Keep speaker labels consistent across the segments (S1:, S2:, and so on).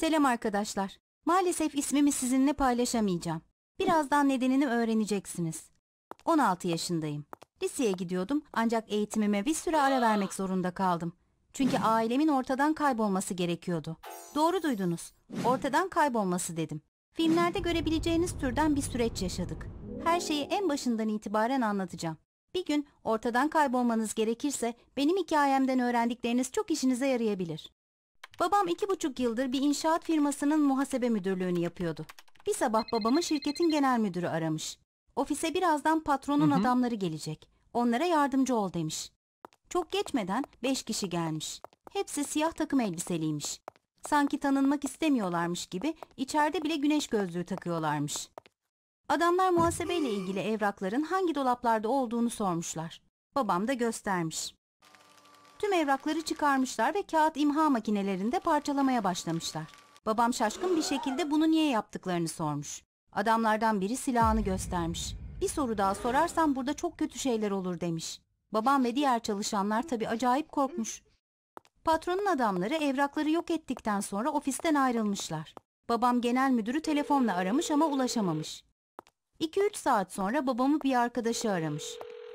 S1: Selam arkadaşlar. Maalesef ismimi sizinle paylaşamayacağım. Birazdan nedenini öğreneceksiniz. 16 yaşındayım. Liseye gidiyordum ancak eğitimime bir süre ara vermek zorunda kaldım. Çünkü ailemin ortadan kaybolması gerekiyordu. Doğru duydunuz. Ortadan kaybolması dedim. Filmlerde görebileceğiniz türden bir süreç yaşadık. Her şeyi en başından itibaren anlatacağım. Bir gün ortadan kaybolmanız gerekirse benim hikayemden öğrendikleriniz çok işinize yarayabilir. Babam iki buçuk yıldır bir inşaat firmasının muhasebe müdürlüğünü yapıyordu. Bir sabah babamı şirketin genel müdürü aramış. Ofise birazdan patronun Hı -hı. adamları gelecek. Onlara yardımcı ol demiş. Çok geçmeden beş kişi gelmiş. Hepsi siyah takım elbiseliymiş. Sanki tanınmak istemiyorlarmış gibi içeride bile güneş gözlüğü takıyorlarmış. Adamlar muhasebeyle ilgili evrakların hangi dolaplarda olduğunu sormuşlar. Babam da göstermiş. Tüm evrakları çıkarmışlar ve kağıt imha makinelerinde parçalamaya başlamışlar. Babam şaşkın bir şekilde bunu niye yaptıklarını sormuş. Adamlardan biri silahını göstermiş. Bir soru daha sorarsam burada çok kötü şeyler olur demiş. Babam ve diğer çalışanlar tabii acayip korkmuş. Patronun adamları evrakları yok ettikten sonra ofisten ayrılmışlar. Babam genel müdürü telefonla aramış ama ulaşamamış. 2-3 saat sonra babamı bir arkadaşı aramış.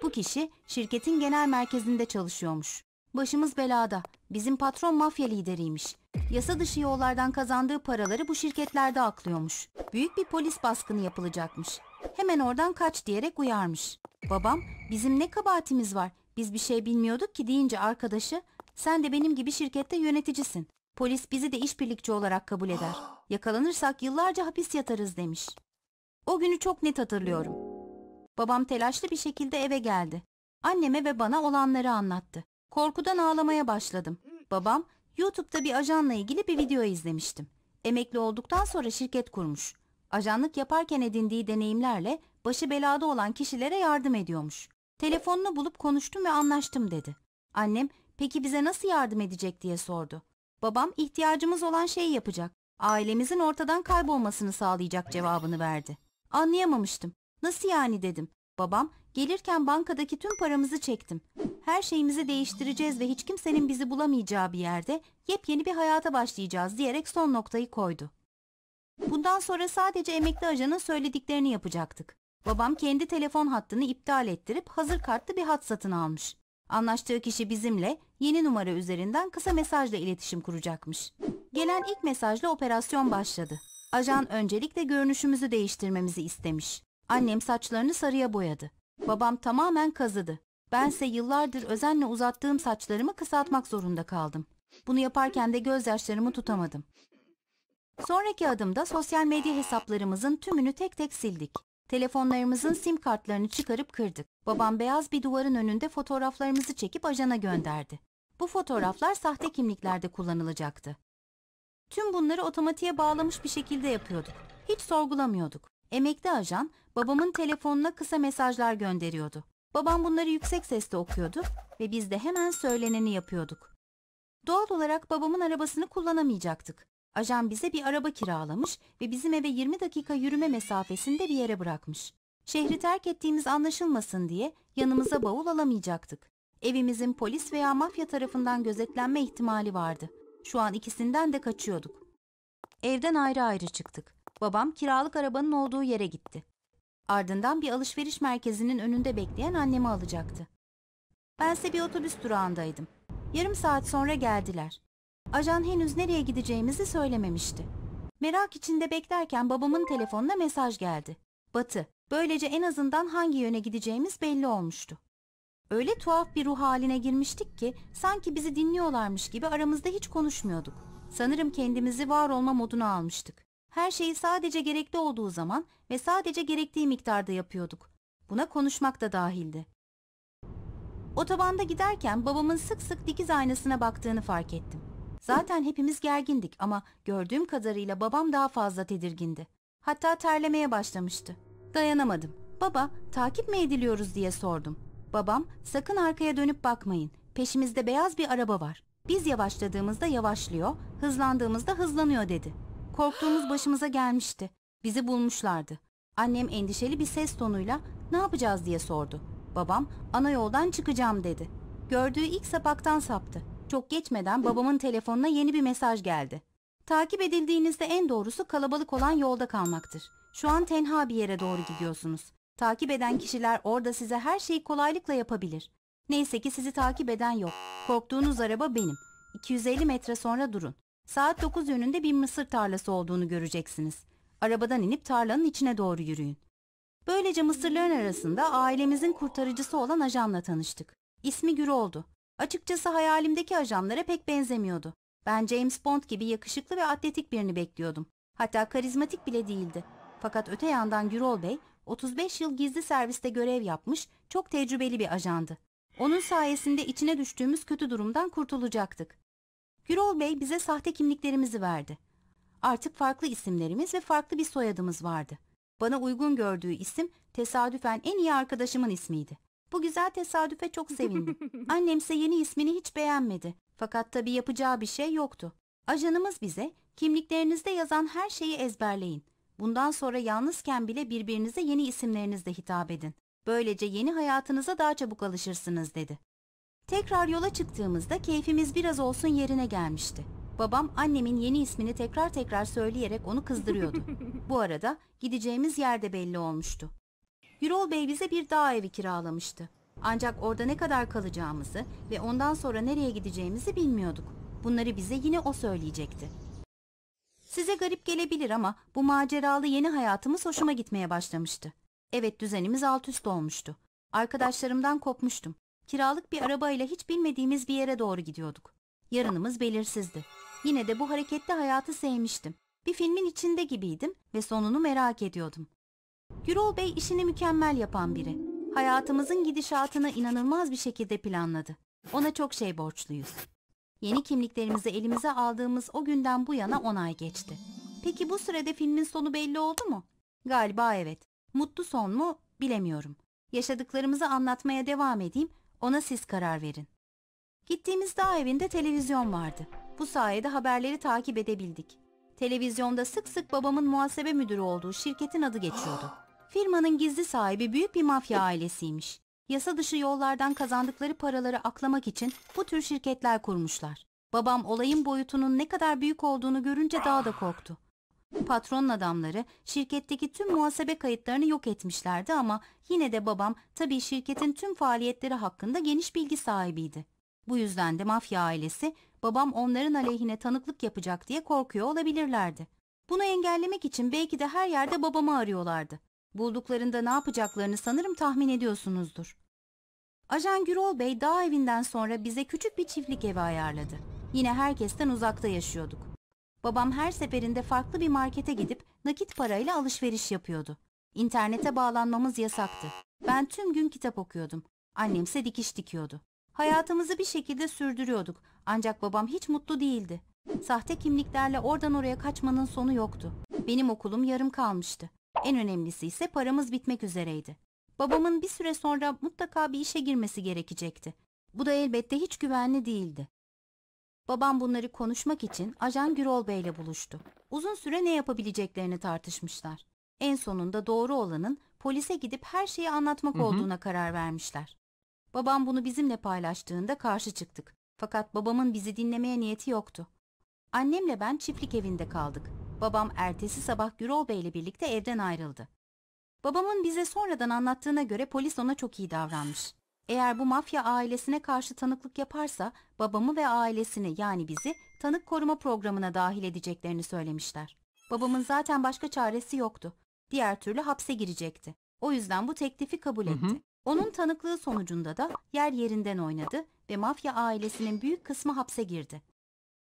S1: Bu kişi şirketin genel merkezinde çalışıyormuş. Başımız belada. Bizim patron mafya lideriymiş. Yasa dışı yollardan kazandığı paraları bu şirketlerde aklıyormuş. Büyük bir polis baskını yapılacakmış. Hemen oradan kaç diyerek uyarmış. Babam bizim ne kabahatimiz var biz bir şey bilmiyorduk ki deyince arkadaşı sen de benim gibi şirkette yöneticisin. Polis bizi de işbirlikçi olarak kabul eder. Yakalanırsak yıllarca hapis yatarız demiş. O günü çok net hatırlıyorum. Babam telaşlı bir şekilde eve geldi. Anneme ve bana olanları anlattı. Korkudan ağlamaya başladım. Babam YouTube'da bir ajanla ilgili bir video izlemiştim. Emekli olduktan sonra şirket kurmuş. Ajanlık yaparken edindiği deneyimlerle başı belada olan kişilere yardım ediyormuş. Telefonunu bulup konuştum ve anlaştım dedi. Annem peki bize nasıl yardım edecek diye sordu. Babam ihtiyacımız olan şeyi yapacak. Ailemizin ortadan kaybolmasını sağlayacak cevabını verdi. Anlayamamıştım. Nasıl yani dedim. Babam Gelirken bankadaki tüm paramızı çektim. Her şeyimizi değiştireceğiz ve hiç kimsenin bizi bulamayacağı bir yerde yepyeni bir hayata başlayacağız diyerek son noktayı koydu. Bundan sonra sadece emekli ajanın söylediklerini yapacaktık. Babam kendi telefon hattını iptal ettirip hazır kartlı bir hat satın almış. Anlaştığı kişi bizimle yeni numara üzerinden kısa mesajla iletişim kuracakmış. Gelen ilk mesajla operasyon başladı. Ajan öncelikle görünüşümüzü değiştirmemizi istemiş. Annem saçlarını sarıya boyadı. Babam tamamen kazıdı. Bense yıllardır özenle uzattığım saçlarımı kısaltmak zorunda kaldım. Bunu yaparken de gözyaşlarımı tutamadım. Sonraki adımda sosyal medya hesaplarımızın tümünü tek tek sildik. Telefonlarımızın sim kartlarını çıkarıp kırdık. Babam beyaz bir duvarın önünde fotoğraflarımızı çekip ajana gönderdi. Bu fotoğraflar sahte kimliklerde kullanılacaktı. Tüm bunları otomatiğe bağlamış bir şekilde yapıyorduk. Hiç sorgulamıyorduk. Emekli ajan babamın telefonuna kısa mesajlar gönderiyordu. Babam bunları yüksek sesle okuyordu ve biz de hemen söyleneni yapıyorduk. Doğal olarak babamın arabasını kullanamayacaktık. Ajan bize bir araba kiralamış ve bizim eve 20 dakika yürüme mesafesinde bir yere bırakmış. Şehri terk ettiğimiz anlaşılmasın diye yanımıza bavul alamayacaktık. Evimizin polis veya mafya tarafından gözetlenme ihtimali vardı. Şu an ikisinden de kaçıyorduk. Evden ayrı ayrı çıktık. Babam kiralık arabanın olduğu yere gitti. Ardından bir alışveriş merkezinin önünde bekleyen annemi alacaktı. Bense bir otobüs durağındaydım. Yarım saat sonra geldiler. Ajan henüz nereye gideceğimizi söylememişti. Merak içinde beklerken babamın telefonuna mesaj geldi. Batı, böylece en azından hangi yöne gideceğimiz belli olmuştu. Öyle tuhaf bir ruh haline girmiştik ki sanki bizi dinliyorlarmış gibi aramızda hiç konuşmuyorduk. Sanırım kendimizi var olma moduna almıştık. Her şeyi sadece gerekli olduğu zaman ve sadece gerektiği miktarda yapıyorduk. Buna konuşmak da dahildi. Otobanda giderken babamın sık sık dikiz aynasına baktığını fark ettim. Zaten hepimiz gergindik ama gördüğüm kadarıyla babam daha fazla tedirgindi. Hatta terlemeye başlamıştı. Dayanamadım. Baba, takip mi ediliyoruz diye sordum. Babam, sakın arkaya dönüp bakmayın. Peşimizde beyaz bir araba var. Biz yavaşladığımızda yavaşlıyor, hızlandığımızda hızlanıyor dedi. Korktuğumuz başımıza gelmişti. Bizi bulmuşlardı. Annem endişeli bir ses tonuyla ne yapacağız diye sordu. Babam ana yoldan çıkacağım dedi. Gördüğü ilk sapaktan saptı. Çok geçmeden babamın telefonuna yeni bir mesaj geldi. Takip edildiğinizde en doğrusu kalabalık olan yolda kalmaktır. Şu an tenha bir yere doğru gidiyorsunuz. Takip eden kişiler orada size her şeyi kolaylıkla yapabilir. Neyse ki sizi takip eden yok. Korktuğunuz araba benim. 250 metre sonra durun. Saat 9 yönünde bir mısır tarlası olduğunu göreceksiniz. Arabadan inip tarlanın içine doğru yürüyün. Böylece mısırların arasında ailemizin kurtarıcısı olan ajanla tanıştık. İsmi Gür oldu. Açıkçası hayalimdeki ajanlara pek benzemiyordu. Ben James Bond gibi yakışıklı ve atletik birini bekliyordum. Hatta karizmatik bile değildi. Fakat öte yandan Gürol Bey 35 yıl gizli serviste görev yapmış çok tecrübeli bir ajandı. Onun sayesinde içine düştüğümüz kötü durumdan kurtulacaktık. Birol Bey bize sahte kimliklerimizi verdi. Artık farklı isimlerimiz ve farklı bir soyadımız vardı. Bana uygun gördüğü isim tesadüfen en iyi arkadaşımın ismiydi. Bu güzel tesadüfe çok sevindim. Annemse yeni ismini hiç beğenmedi. Fakat tabii yapacağı bir şey yoktu. Ajanımız bize kimliklerinizde yazan her şeyi ezberleyin. Bundan sonra yalnızken bile birbirinize yeni isimlerinizle hitap edin. Böylece yeni hayatınıza daha çabuk alışırsınız dedi. Tekrar yola çıktığımızda keyfimiz biraz olsun yerine gelmişti. Babam annemin yeni ismini tekrar tekrar söyleyerek onu kızdırıyordu. Bu arada gideceğimiz yer de belli olmuştu. Yurol Bey bize bir dağ evi kiralamıştı. Ancak orada ne kadar kalacağımızı ve ondan sonra nereye gideceğimizi bilmiyorduk. Bunları bize yine o söyleyecekti. Size garip gelebilir ama bu maceralı yeni hayatımız hoşuma gitmeye başlamıştı. Evet düzenimiz alt üst olmuştu. Arkadaşlarımdan kopmuştum. Kiralık bir arabayla hiç bilmediğimiz bir yere doğru gidiyorduk. Yarınımız belirsizdi. Yine de bu hareketli hayatı sevmiştim. Bir filmin içinde gibiydim ve sonunu merak ediyordum. Gürol Bey işini mükemmel yapan biri. Hayatımızın gidişatını inanılmaz bir şekilde planladı. Ona çok şey borçluyuz. Yeni kimliklerimizi elimize aldığımız o günden bu yana 10 ay geçti. Peki bu sürede filmin sonu belli oldu mu? Galiba evet. Mutlu son mu bilemiyorum. Yaşadıklarımızı anlatmaya devam edeyim ona siz karar verin. Gittiğimiz dağ evinde televizyon vardı. Bu sayede haberleri takip edebildik. Televizyonda sık sık babamın muhasebe müdürü olduğu şirketin adı geçiyordu. Firmanın gizli sahibi büyük bir mafya ailesiymiş. Yasa dışı yollardan kazandıkları paraları aklamak için bu tür şirketler kurmuşlar. Babam olayın boyutunun ne kadar büyük olduğunu görünce daha da korktu. Patronun adamları şirketteki tüm muhasebe kayıtlarını yok etmişlerdi ama yine de babam tabii şirketin tüm faaliyetleri hakkında geniş bilgi sahibiydi. Bu yüzden de mafya ailesi babam onların aleyhine tanıklık yapacak diye korkuyor olabilirlerdi. Bunu engellemek için belki de her yerde babamı arıyorlardı. Bulduklarında ne yapacaklarını sanırım tahmin ediyorsunuzdur. Ajan Gürol Bey dağ evinden sonra bize küçük bir çiftlik evi ayarladı. Yine herkesten uzakta yaşıyorduk. Babam her seferinde farklı bir markete gidip nakit parayla alışveriş yapıyordu. İnternete bağlanmamız yasaktı. Ben tüm gün kitap okuyordum. Annemse dikiş dikiyordu. Hayatımızı bir şekilde sürdürüyorduk. Ancak babam hiç mutlu değildi. Sahte kimliklerle oradan oraya kaçmanın sonu yoktu. Benim okulum yarım kalmıştı. En önemlisi ise paramız bitmek üzereydi. Babamın bir süre sonra mutlaka bir işe girmesi gerekecekti. Bu da elbette hiç güvenli değildi. Babam bunları konuşmak için ajan Gürol Bey ile buluştu. Uzun süre ne yapabileceklerini tartışmışlar. En sonunda doğru olanın polise gidip her şeyi anlatmak hı hı. olduğuna karar vermişler. Babam bunu bizimle paylaştığında karşı çıktık. Fakat babamın bizi dinlemeye niyeti yoktu. Annemle ben çiftlik evinde kaldık. Babam ertesi sabah Gürol Bey ile birlikte evden ayrıldı. Babamın bize sonradan anlattığına göre polis ona çok iyi davranmış. Eğer bu mafya ailesine karşı tanıklık yaparsa babamı ve ailesini yani bizi tanık koruma programına dahil edeceklerini söylemişler. Babamın zaten başka çaresi yoktu. Diğer türlü hapse girecekti. O yüzden bu teklifi kabul etti. Hı hı. Onun tanıklığı sonucunda da yer yerinden oynadı ve mafya ailesinin büyük kısmı hapse girdi.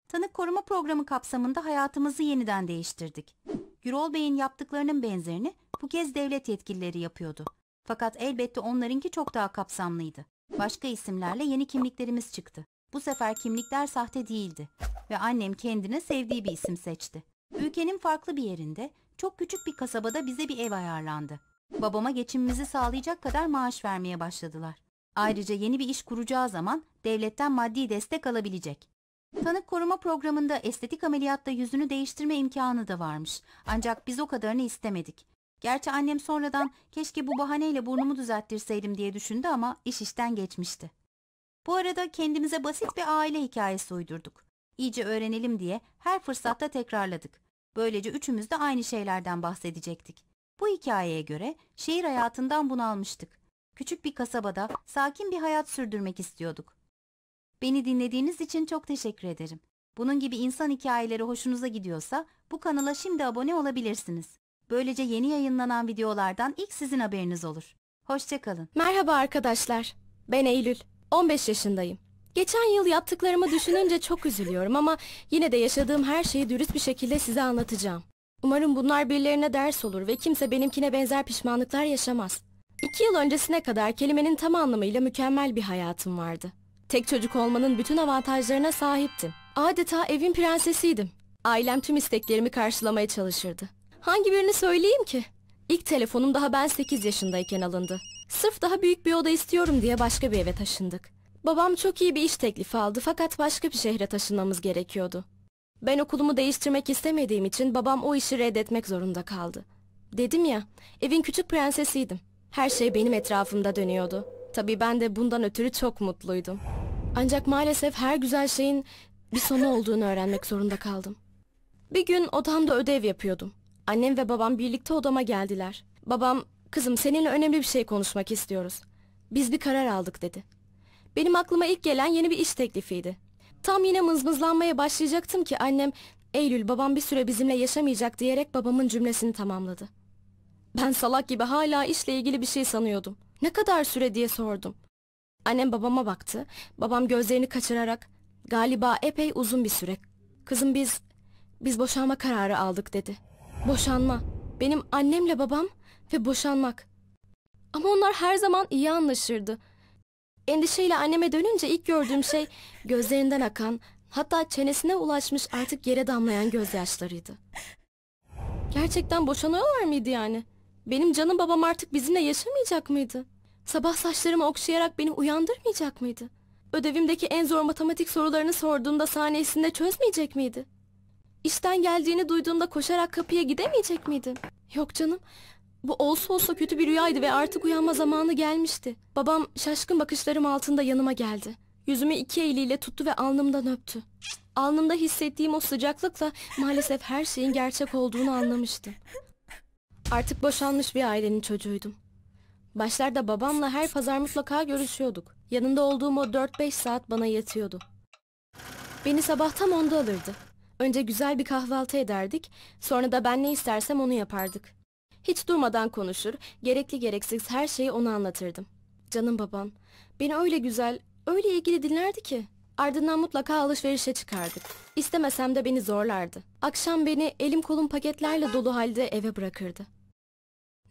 S1: Tanık koruma programı kapsamında hayatımızı yeniden değiştirdik. Gürol Bey'in yaptıklarının benzerini bu kez devlet yetkilileri yapıyordu. Fakat elbette onlarınki çok daha kapsamlıydı. Başka isimlerle yeni kimliklerimiz çıktı. Bu sefer kimlikler sahte değildi ve annem kendine sevdiği bir isim seçti. Ülkenin farklı bir yerinde, çok küçük bir kasabada bize bir ev ayarlandı. Babama geçimimizi sağlayacak kadar maaş vermeye başladılar. Ayrıca yeni bir iş kuracağı zaman devletten maddi destek alabilecek. Tanık koruma programında estetik ameliyatta yüzünü değiştirme imkanı da varmış. Ancak biz o kadarını istemedik. Gerçi annem sonradan keşke bu bahaneyle burnumu düzelttirseydim diye düşündü ama iş işten geçmişti. Bu arada kendimize basit bir aile hikayesi uydurduk. İyice öğrenelim diye her fırsatta tekrarladık. Böylece üçümüz de aynı şeylerden bahsedecektik. Bu hikayeye göre şehir hayatından bunalmıştık. Küçük bir kasabada sakin bir hayat sürdürmek istiyorduk. Beni dinlediğiniz için çok teşekkür ederim. Bunun gibi insan hikayeleri hoşunuza gidiyorsa bu kanala şimdi abone olabilirsiniz. Böylece yeni yayınlanan videolardan ilk sizin haberiniz olur. Hoşçakalın.
S2: Merhaba arkadaşlar. Ben Eylül. 15 yaşındayım. Geçen yıl yaptıklarımı düşününce çok üzülüyorum ama yine de yaşadığım her şeyi dürüst bir şekilde size anlatacağım. Umarım bunlar birilerine ders olur ve kimse benimkine benzer pişmanlıklar yaşamaz. İki yıl öncesine kadar kelimenin tam anlamıyla mükemmel bir hayatım vardı. Tek çocuk olmanın bütün avantajlarına sahiptim. Adeta evin prensesiydim. Ailem tüm isteklerimi karşılamaya çalışırdı. Hangi birini söyleyeyim ki? İlk telefonum daha ben 8 yaşındayken alındı. Sırf daha büyük bir oda istiyorum diye başka bir eve taşındık. Babam çok iyi bir iş teklifi aldı fakat başka bir şehre taşınmamız gerekiyordu. Ben okulumu değiştirmek istemediğim için babam o işi reddetmek zorunda kaldı. Dedim ya, evin küçük prensesiydim. Her şey benim etrafımda dönüyordu. Tabii ben de bundan ötürü çok mutluydum. Ancak maalesef her güzel şeyin bir sonu olduğunu öğrenmek zorunda kaldım. Bir gün odamda ödev yapıyordum. Annem ve babam birlikte odama geldiler. Babam, kızım seninle önemli bir şey konuşmak istiyoruz. Biz bir karar aldık dedi. Benim aklıma ilk gelen yeni bir iş teklifiydi. Tam yine mızmızlanmaya başlayacaktım ki annem, Eylül babam bir süre bizimle yaşamayacak diyerek babamın cümlesini tamamladı. Ben salak gibi hala işle ilgili bir şey sanıyordum. Ne kadar süre diye sordum. Annem babama baktı. Babam gözlerini kaçırarak galiba epey uzun bir süre. Kızım biz biz boşanma kararı aldık dedi. Boşanma. Benim annemle babam ve boşanmak. Ama onlar her zaman iyi anlaşırdı. Endişeyle anneme dönünce ilk gördüğüm şey gözlerinden akan, hatta çenesine ulaşmış artık yere damlayan gözyaşlarıydı. Gerçekten boşanıyorlar mıydı yani? Benim canım babam artık bizimle yaşamayacak mıydı? Sabah saçlarımı okşayarak beni uyandırmayacak mıydı? Ödevimdeki en zor matematik sorularını sorduğumda sahnesinde çözmeyecek miydi? İşten geldiğini duyduğumda koşarak kapıya gidemeyecek miydin? Yok canım. Bu olsa olsa kötü bir rüyaydı ve artık uyanma zamanı gelmişti. Babam şaşkın bakışlarım altında yanıma geldi. Yüzümü iki eliyle tuttu ve alnımdan öptü. Alnımda hissettiğim o sıcaklıkla maalesef her şeyin gerçek olduğunu anlamıştım. Artık boşanmış bir ailenin çocuğuydum. Başlarda babamla her pazar mutlaka görüşüyorduk. Yanında olduğum o 4-5 saat bana yetiyordu. Beni sabah tam onda alırdı. Önce güzel bir kahvaltı ederdik, sonra da ben ne istersem onu yapardık. Hiç durmadan konuşur, gerekli gereksiz her şeyi ona anlatırdım. Canım babam, beni öyle güzel, öyle ilgili dinlerdi ki. Ardından mutlaka alışverişe çıkardık. İstemesem de beni zorlardı. Akşam beni elim kolum paketlerle dolu halde eve bırakırdı.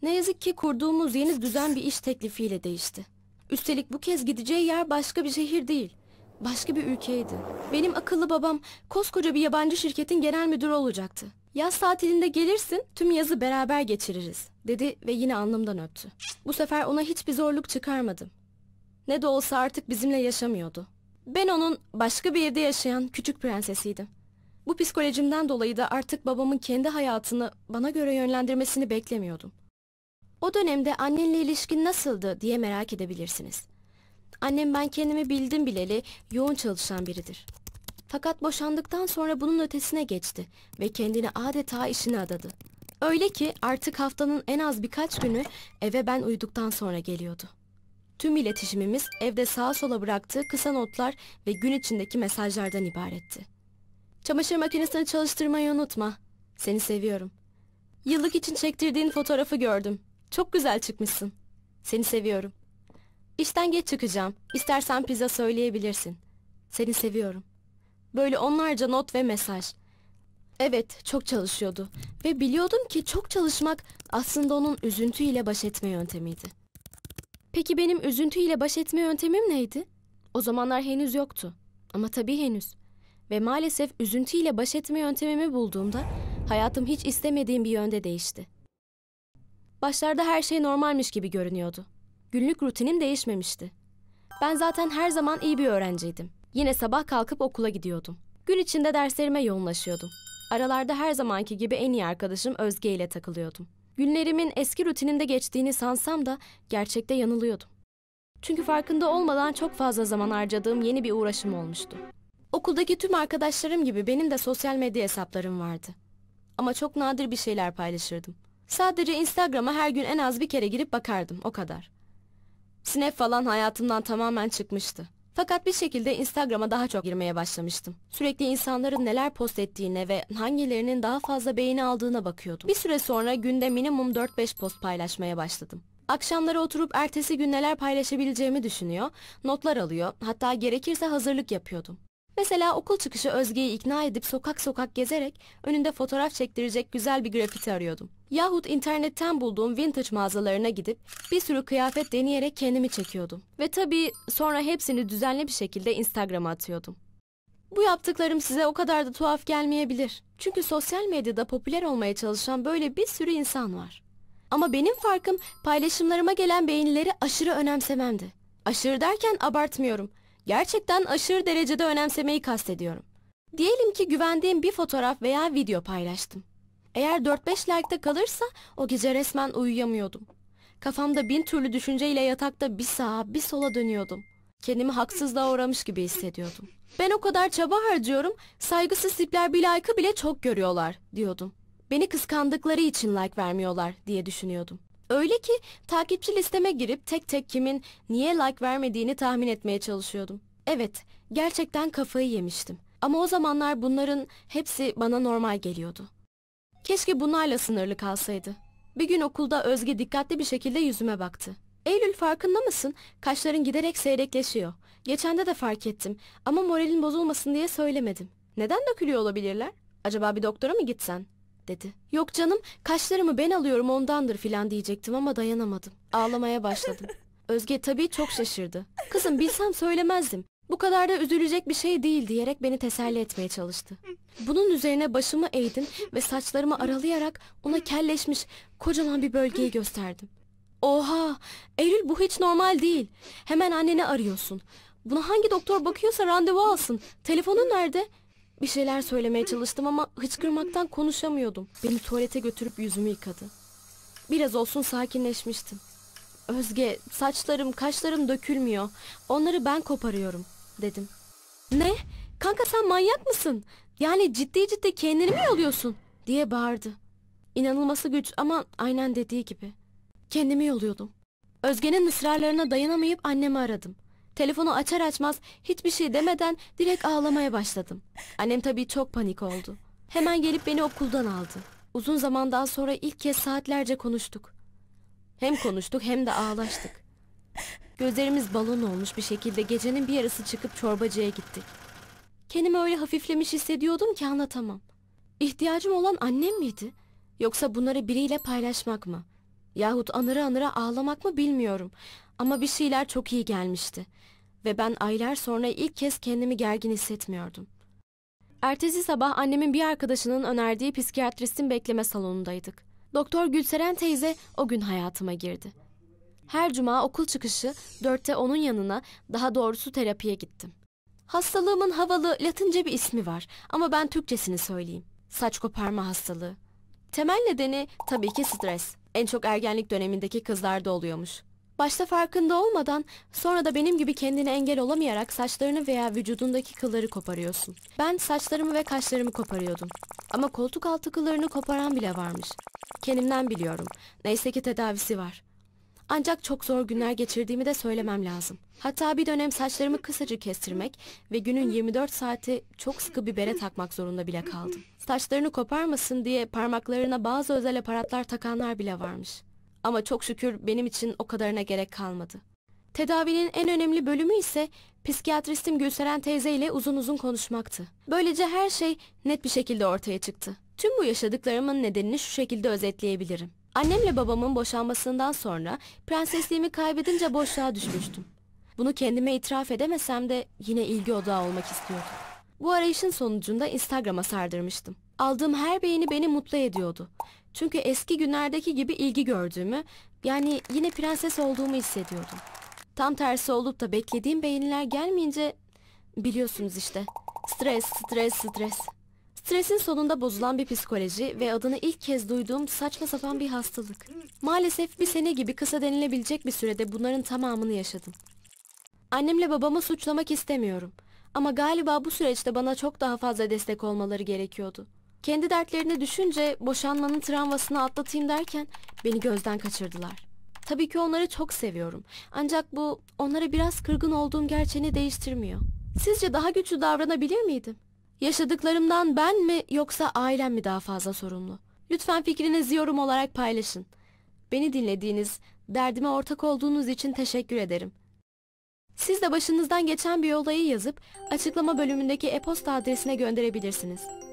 S2: Ne yazık ki kurduğumuz yeni düzen bir iş teklifiyle değişti. Üstelik bu kez gideceği yer başka bir şehir değil başka bir ülkeydi. Benim akıllı babam koskoca bir yabancı şirketin genel müdürü olacaktı. Yaz tatilinde gelirsin tüm yazı beraber geçiririz dedi ve yine alnımdan öptü. Bu sefer ona hiçbir zorluk çıkarmadım. Ne de olsa artık bizimle yaşamıyordu. Ben onun başka bir evde yaşayan küçük prensesiydim. Bu psikolojimden dolayı da artık babamın kendi hayatını bana göre yönlendirmesini beklemiyordum. O dönemde annenle ilişkin nasıldı diye merak edebilirsiniz. Annem ben kendimi bildim bileli yoğun çalışan biridir. Fakat boşandıktan sonra bunun ötesine geçti ve kendini adeta işine adadı. Öyle ki artık haftanın en az birkaç günü eve ben uyuduktan sonra geliyordu. Tüm iletişimimiz evde sağa sola bıraktığı kısa notlar ve gün içindeki mesajlardan ibaretti. Çamaşır makinesini çalıştırmayı unutma. Seni seviyorum. Yıllık için çektirdiğin fotoğrafı gördüm. Çok güzel çıkmışsın. Seni seviyorum. İşten geç çıkacağım. İstersen pizza söyleyebilirsin. Seni seviyorum. Böyle onlarca not ve mesaj. Evet, çok çalışıyordu. Ve biliyordum ki çok çalışmak aslında onun üzüntüyle baş etme yöntemiydi. Peki benim üzüntüyle baş etme yöntemim neydi? O zamanlar henüz yoktu. Ama tabii henüz. Ve maalesef üzüntüyle baş etme yöntemimi bulduğumda hayatım hiç istemediğim bir yönde değişti. Başlarda her şey normalmiş gibi görünüyordu. Günlük rutinim değişmemişti. Ben zaten her zaman iyi bir öğrenciydim. Yine sabah kalkıp okula gidiyordum. Gün içinde derslerime yoğunlaşıyordum. Aralarda her zamanki gibi en iyi arkadaşım Özge ile takılıyordum. Günlerimin eski rutinimde geçtiğini sansam da gerçekte yanılıyordum. Çünkü farkında olmadan çok fazla zaman harcadığım yeni bir uğraşım olmuştu. Okuldaki tüm arkadaşlarım gibi benim de sosyal medya hesaplarım vardı. Ama çok nadir bir şeyler paylaşırdım. Sadece Instagram'a her gün en az bir kere girip bakardım, o kadar. Snap falan hayatımdan tamamen çıkmıştı. Fakat bir şekilde Instagram'a daha çok girmeye başlamıştım. Sürekli insanların neler post ettiğine ve hangilerinin daha fazla beğeni aldığına bakıyordum. Bir süre sonra günde minimum 4-5 post paylaşmaya başladım. Akşamları oturup ertesi gün neler paylaşabileceğimi düşünüyor, notlar alıyor, hatta gerekirse hazırlık yapıyordum. Mesela okul çıkışı Özge'yi ikna edip sokak sokak gezerek önünde fotoğraf çektirecek güzel bir grafiti arıyordum. Yahut internetten bulduğum vintage mağazalarına gidip bir sürü kıyafet deneyerek kendimi çekiyordum. Ve tabii sonra hepsini düzenli bir şekilde Instagram'a atıyordum. Bu yaptıklarım size o kadar da tuhaf gelmeyebilir. Çünkü sosyal medyada popüler olmaya çalışan böyle bir sürü insan var. Ama benim farkım paylaşımlarıma gelen beğenileri aşırı önemsememdi. Aşırı derken abartmıyorum. Gerçekten aşırı derecede önemsemeyi kastediyorum. Diyelim ki güvendiğim bir fotoğraf veya video paylaştım. Eğer 4-5 like'da kalırsa o gece resmen uyuyamıyordum. Kafamda bin türlü düşünceyle yatakta bir sağa bir sola dönüyordum. Kendimi haksızlığa uğramış gibi hissediyordum. Ben o kadar çaba harcıyorum, saygısız tipler bir like'ı bile çok görüyorlar diyordum. Beni kıskandıkları için like vermiyorlar diye düşünüyordum. Öyle ki takipçi listeme girip tek tek kimin niye like vermediğini tahmin etmeye çalışıyordum. Evet, gerçekten kafayı yemiştim. Ama o zamanlar bunların hepsi bana normal geliyordu. Keşke bunlarla sınırlı kalsaydı. Bir gün okulda Özge dikkatli bir şekilde yüzüme baktı. Eylül farkında mısın? Kaşların giderek seyrekleşiyor. Geçende de fark ettim ama moralin bozulmasın diye söylemedim. Neden dökülüyor olabilirler? Acaba bir doktora mı gitsen? dedi. Yok canım kaşlarımı ben alıyorum ondandır filan diyecektim ama dayanamadım. Ağlamaya başladım. Özge tabii çok şaşırdı. Kızım bilsem söylemezdim. Bu kadar da üzülecek bir şey değil diyerek beni teselli etmeye çalıştı. Bunun üzerine başımı eğdim ve saçlarımı aralayarak ona kelleşmiş kocaman bir bölgeyi gösterdim. Oha! Eylül bu hiç normal değil. Hemen anneni arıyorsun. Buna hangi doktor bakıyorsa randevu alsın. Telefonun nerede? Bir şeyler söylemeye çalıştım ama hıçkırmaktan konuşamıyordum. Beni tuvalete götürüp yüzümü yıkadı. Biraz olsun sakinleşmiştim. Özge, saçlarım, kaşlarım dökülmüyor. Onları ben koparıyorum.'' dedim. Ne? Kanka sen manyak mısın? Yani ciddi ciddi kendini mi yoluyorsun? diye bağırdı. İnanılması güç ama aynen dediği gibi. Kendimi yoluyordum. Özge'nin ısrarlarına dayanamayıp annemi aradım. Telefonu açar açmaz hiçbir şey demeden direkt ağlamaya başladım. Annem tabii çok panik oldu. Hemen gelip beni okuldan aldı. Uzun zamandan sonra ilk kez saatlerce konuştuk. Hem konuştuk hem de ağlaştık. Gözlerimiz balon olmuş bir şekilde gecenin bir yarısı çıkıp çorbacıya gittik. Kendimi öyle hafiflemiş hissediyordum ki anlatamam. İhtiyacım olan annem miydi? Yoksa bunları biriyle paylaşmak mı? Yahut anıra anıra ağlamak mı bilmiyorum. Ama bir şeyler çok iyi gelmişti. Ve ben aylar sonra ilk kez kendimi gergin hissetmiyordum. Ertesi sabah annemin bir arkadaşının önerdiği psikiyatristin bekleme salonundaydık. Doktor Gülseren teyze o gün hayatıma girdi. Her cuma okul çıkışı dörtte onun yanına daha doğrusu terapiye gittim. Hastalığımın havalı latince bir ismi var ama ben Türkçesini söyleyeyim. Saç koparma hastalığı. Temel nedeni tabii ki stres. En çok ergenlik dönemindeki kızlarda oluyormuş. Başta farkında olmadan sonra da benim gibi kendine engel olamayarak saçlarını veya vücudundaki kılları koparıyorsun. Ben saçlarımı ve kaşlarımı koparıyordum. Ama koltuk altı kıllarını koparan bile varmış. Kendimden biliyorum. Neyse ki tedavisi var. Ancak çok zor günler geçirdiğimi de söylemem lazım. Hatta bir dönem saçlarımı kısacık kestirmek ve günün 24 saati çok sıkı bir bere takmak zorunda bile kaldım. Saçlarını koparmasın diye parmaklarına bazı özel aparatlar takanlar bile varmış. Ama çok şükür benim için o kadarına gerek kalmadı. Tedavinin en önemli bölümü ise psikiyatristim Gülseren teyze ile uzun uzun konuşmaktı. Böylece her şey net bir şekilde ortaya çıktı. Tüm bu yaşadıklarımın nedenini şu şekilde özetleyebilirim. Annemle babamın boşanmasından sonra prensesliğimi kaybedince boşluğa düşmüştüm. Bunu kendime itiraf edemesem de yine ilgi odağı olmak istiyordum. Bu arayışın sonucunda Instagram'a sardırmıştım. Aldığım her beğeni beni mutlu ediyordu. Çünkü eski günlerdeki gibi ilgi gördüğümü, yani yine prenses olduğumu hissediyordum. Tam tersi olup da beklediğim beğeniler gelmeyince biliyorsunuz işte. Stres, stres, stres. Stresin sonunda bozulan bir psikoloji ve adını ilk kez duyduğum saçma sapan bir hastalık. Maalesef bir sene gibi kısa denilebilecek bir sürede bunların tamamını yaşadım. Annemle babamı suçlamak istemiyorum. Ama galiba bu süreçte bana çok daha fazla destek olmaları gerekiyordu. Kendi dertlerini düşünce boşanmanın travmasını atlatayım derken beni gözden kaçırdılar. Tabii ki onları çok seviyorum. Ancak bu onlara biraz kırgın olduğum gerçeğini değiştirmiyor. Sizce daha güçlü davranabilir miydim? Yaşadıklarımdan ben mi yoksa ailem mi daha fazla sorumlu? Lütfen fikrinizi yorum olarak paylaşın. Beni dinlediğiniz, derdime ortak olduğunuz için teşekkür ederim. Siz de başınızdan geçen bir olayı yazıp açıklama bölümündeki e-posta adresine gönderebilirsiniz.